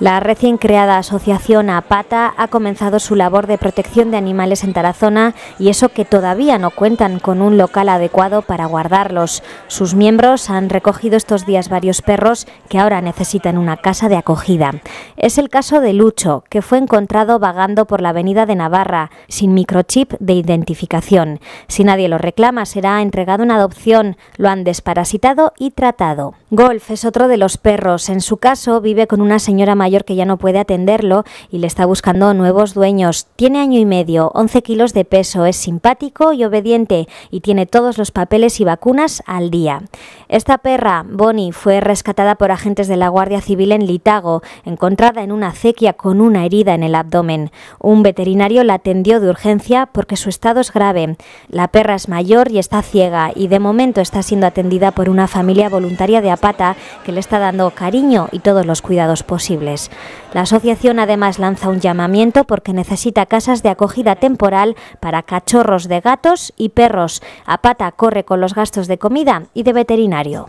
La recién creada asociación APATA ha comenzado su labor de protección de animales en Tarazona y eso que todavía no cuentan con un local adecuado para guardarlos. Sus miembros han recogido estos días varios perros que ahora necesitan una casa de acogida. Es el caso de Lucho, que fue encontrado vagando por la avenida de Navarra, sin microchip de identificación. Si nadie lo reclama, será entregado en adopción. Lo han desparasitado y tratado. Golf es otro de los perros. En su caso, vive con una señora mayor mayor que ya no puede atenderlo y le está buscando nuevos dueños. Tiene año y medio, 11 kilos de peso, es simpático y obediente y tiene todos los papeles y vacunas al día. Esta perra, Bonnie, fue rescatada por agentes de la Guardia Civil en Litago, encontrada en una acequia con una herida en el abdomen. Un veterinario la atendió de urgencia porque su estado es grave. La perra es mayor y está ciega y de momento está siendo atendida por una familia voluntaria de Apata que le está dando cariño y todos los cuidados posibles. La asociación además lanza un llamamiento porque necesita casas de acogida temporal para cachorros de gatos y perros. A pata corre con los gastos de comida y de veterinario.